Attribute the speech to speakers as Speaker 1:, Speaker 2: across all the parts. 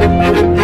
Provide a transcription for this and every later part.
Speaker 1: thank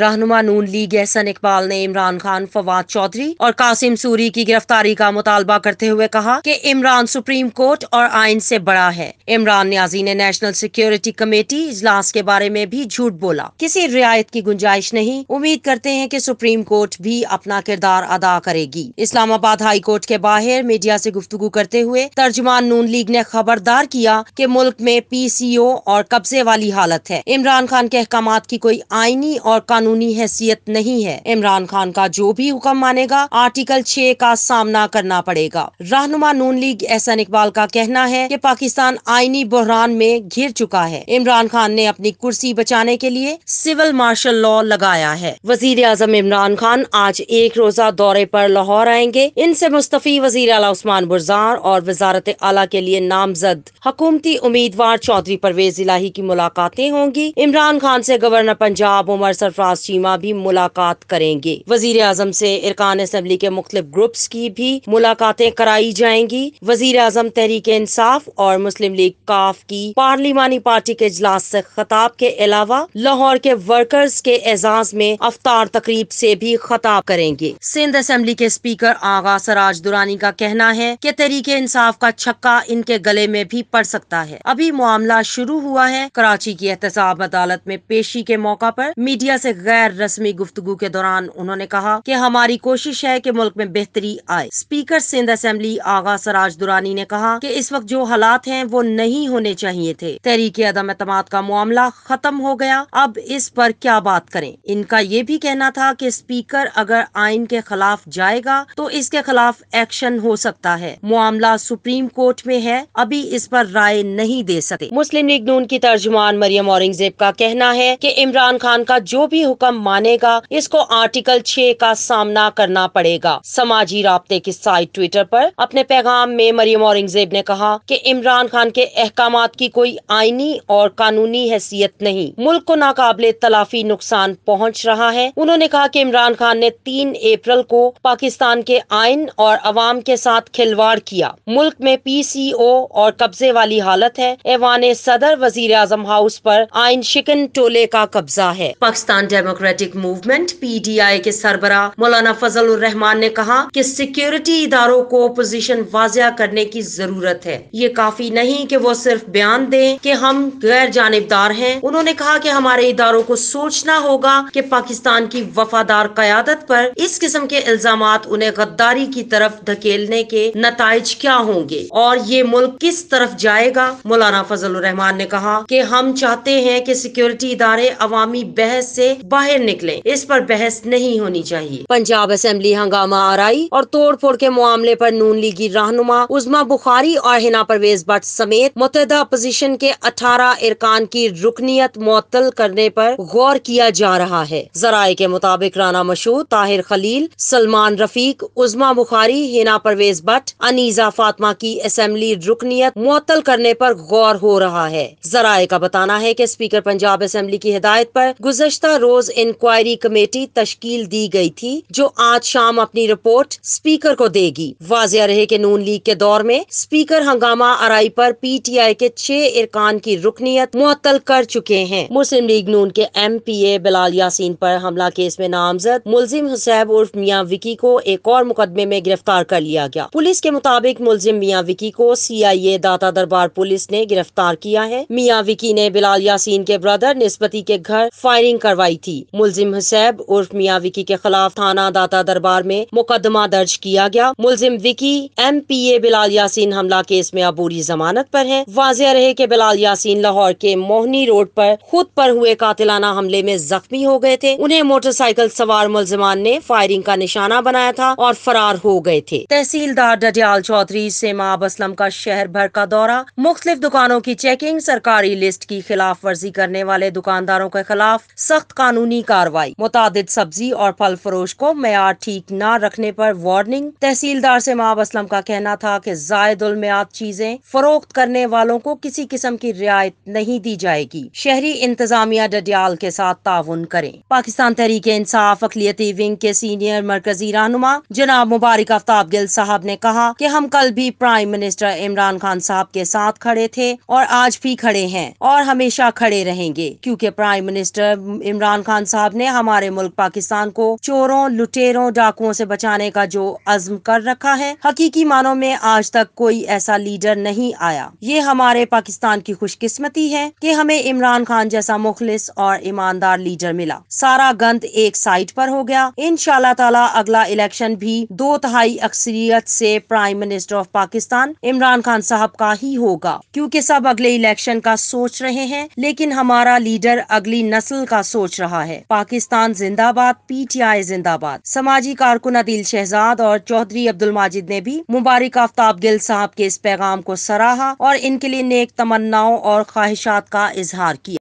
Speaker 1: रहनुमा नून league Ehsan Iqbal ने इमरान खान फवाद चौधरी और कासिम सूरी की गिरफ्तारी का मुतालबा करते हुए कहा कि इमरान सुप्रीम कोर्ट और आइन से बड़ा है इमरान न्याजी ने नेशनल सिक्योरिटी कमेटी इजलास के बारे में भी झूठ बोला किसी रियायत की गुंजाइश नहीं उम्मीद करते हैं कि सुप्रीम कोर्ट भी अपना किरदार अदा करेगी इस्लामाबाद हाई कोर्ट के बाहर मीडिया से गुफ्तगु करते हुए तर्जमान नून लीग ने खबरदार किया कि मुल्क में पी सी ओ और कब्जे वाली हालत है इमरान खान के अहकाम की कोई आईनी और कानून कानूनी हैसियत नहीं है इमरान खान का जो भी हुक्म मानेगा आर्टिकल छह का सामना करना पड़ेगा रहनुमा नून लीग एहसन इकबाल का कहना है की पाकिस्तान आईनी बहरान में घिर चुका है इमरान खान ने अपनी कुर्सी बचाने के लिए सिविल मार्शल लॉ लगाया है वजीर आजम इमरान खान आज एक रोजा दौरे पर लाहौर आएंगे इनसे मुस्तफ़ी वजीर अला उस्मान बुरजार और वजारत अला के लिए नामजद हकूमती उम्मीदवार चौधरी परवेज इलाही की मुलाकातें होंगी इमरान खान से गवर्नर पंजाब उमर सरफराज नवाज चीमा भी मुलाकात करेंगे वजीर अजम ऐसी इरकान असम्बली के मुख्त ग्रुप्स की भी मुलाकातें कराई जाएंगी वजीर अजम तहरीक इंसाफ और मुस्लिम लीग काफ की पार्लिमानी पार्टी के इजलास ऐसी खताब के अलावा लाहौर के वर्कर्स के एजाज में अवतार तकरीब से भी खताब करेंगे सिंध असम्बली के स्पीकर आगा सराज दुरानी का कहना है की तहरीक इंसाफ का छक्का इनके गले में भी पड़ सकता है अभी मामला शुरू हुआ है कराची की एहतसाब अदालत में पेशी के मौका आरोप मीडिया ऐसी गैर रस्मी गुफ्तगु के दौरान उन्होंने कहा की हमारी कोशिश है की मुल्क में बेहतरी आए स्पीकर सिंध असम्बली आगा सराज दुरानी ने कहा की इस वक्त जो हालात है वो नहीं होने चाहिए थे तहरीक अदम एतम का मामला खत्म हो गया अब इस पर क्या बात करें इनका ये भी कहना था कि स्पीकर अगर आइन के खिलाफ जाएगा तो इसके खिलाफ एक्शन हो सकता है मामला सुप्रीम कोर्ट में है अभी इस पर राय नहीं दे सकते मुस्लिम लीग नून की तर्जुमान मरियम औरंगजेब का कहना है कि इमरान खान का जो भी हुक्म मानेगा इसको आर्टिकल छह का सामना करना पड़ेगा समाजी रबते की साइट ट्विटर पर अपने पैगाम में मरियम औरंगजेब ने कहा कि इमरान खान के अहकाम की कोई आईनी और कानूनी हैसियत नहीं मुल्क को नाकाबले तलाफी नुकसान पहुँच रहा है उन्होंने कहा की इमरान खान ने तीन अप्रैल को पाकिस्तान के आइन और अवाम के साथ खिलवाड़ किया मुल्क में पी सी ओ और कब्जे वाली हालत है एवान सदर वजीर आजम हाउस आरोप आइन शिकन टोले का कब्जा है पाकिस्तान डेमोक्रेटिक मूवमेंट पीडीआई के सरबरा मौलाना फजल रहमान ने कहा कि सिक्योरिटी इदारों को पोजीशन वाजिया करने की जरूरत है ये काफी नहीं कि वो सिर्फ बयान दें कि हम गैर जानबदार हैं उन्होंने कहा कि हमारे इदारों को सोचना होगा कि पाकिस्तान की वफादार क्यादत पर इस किस्म के इल्जाम उन्हें गद्दारी की तरफ धकेलने के नतज क्या होंगे और ये मुल्क किस तरफ जाएगा मौलाना फजल रहमान ने कहा कि हम चाहते हैं कि सिक्योरिटी इदारे अवामी बहस से बाहर निकले इस पर बहस नहीं होनी चाहिए पंजाब असेंबली हंगामा आरई और तोड़ फोड़ के मामले पर नून लीगी रहनुमा उजमा बुखारी और हिना परवेज भट्ट समेत मुतहदा अपोजिशन के अठारह इरकान की रुकनीत मअतल करने पर गौर किया जा रहा है जराये के मुताबिक राना मशहूर ताहिर खलील सलमान रफीक उजमा बुखारी हिना परवेज भट्ट अनीजा फातमा की असम्बली रुकनीत मअतल करने पर गौर हो रहा है जराये का बताना है की स्पीकर पंजाब असम्बली की हिदायत पर गुजशत रोज हाउस इंक्वायरी कमेटी तश्कील दी गई थी जो आज शाम अपनी रिपोर्ट स्पीकर को देगी वाजिया रहे कि नून लीग के दौर में स्पीकर हंगामा आरई पर पीटीआई के छह इरकान की रुकनीत मुअत्तल कर चुके हैं मुस्लिम लीग नून के M P A Bilal Yasin पर हमला केस में नामजद मुलजिम हुसैब उर्फ मियाँ विकी को एक और मुकदमे में गिरफ्तार कर लिया गया पुलिस के मुताबिक मुलजिम मियाँ विकी को सी आई ए दाता दरबार पुलिस ने गिरफ्तार किया है मियाँ विकी ने बिलाल यासीन के ब्रदर निस्पति के घर फायरिंग करवाई थी की मुलजिम हुसैब उर्फ मियाँ विकी के खिलाफ थाना दाता दरबार में मुकदमा दर्ज किया गया मुलजिम विकी M P A Bilal Yasin हमला केस में अबूरी जमानत पर है वाजिया रहे की बिलाल यासीन लाहौर के मोहनी रोड पर खुद पर हुए कातिलाना हमले में जख्मी हो गए थे उन्हें मोटरसाइकिल सवार मुलजमान ने फायरिंग का निशाना बनाया था और फरार हो गए थे तहसीलदार डटियाल चौधरी से माब असलम का शहर भर का दौरा मुख्तलिफ दुकानों की चेकिंग सरकारी लिस्ट की खिलाफ वर्जी करने वाले दुकानदारों के खिलाफ सख्त कानून कानूनी कार्रवाई मुताद सब्जी और फल फरोश को मैार ठीक न रखने पर वार्निंग तहसीलदार से महाब असलम का कहना था कि जायदुलमयाद चीजें फरोख्त करने वालों को किसी किस्म की रियायत नहीं दी जाएगी शहरी इंतजामिया डडियाल के साथ ताउन करें पाकिस्तान तहरीक इंसाफ अकलीति विंग के सीनियर मरकजी रहनुमा जनाब मुबारक आफ्ताब गिल साहब ने कहा की हम कल भी प्राइम मिनिस्टर इमरान खान साहब के साथ खड़े थे और आज भी खड़े हैं और हमेशा खड़े रहेंगे क्योंकि प्राइम मिनिस्टर इमरान खान साहब ने हमारे मुल्क पाकिस्तान को चोरों लुटेरों डाकुओं से बचाने का जो अज्म कर रखा है हकीकी मानों में आज तक कोई ऐसा लीडर नहीं आया ये हमारे पाकिस्तान की खुशकिस्मती है कि हमें इमरान खान जैसा मुखलिस और ईमानदार लीडर मिला सारा गंद एक साइड पर हो गया इन ताला अगला इलेक्शन भी दो तहाई अक्सरियत से prime minister of Pakistan Imran Khan साहब का ही होगा क्योंकि सब अगले इलेक्शन का सोच रहे हैं लेकिन हमारा लीडर अगली नस्ल का सोच रहा रहा है पाकिस्तान जिंदाबाद पीटीआई जिंदाबाद समाजी कारकुन अदिल शहजाद और चौधरी अब्दुल माजिद ने भी मुबारक आफ्ताब गिल साहब के इस पैगाम को सराहा और इनके लिए नेक तमन्नाओं और ख्वाहिशात का इजहार किया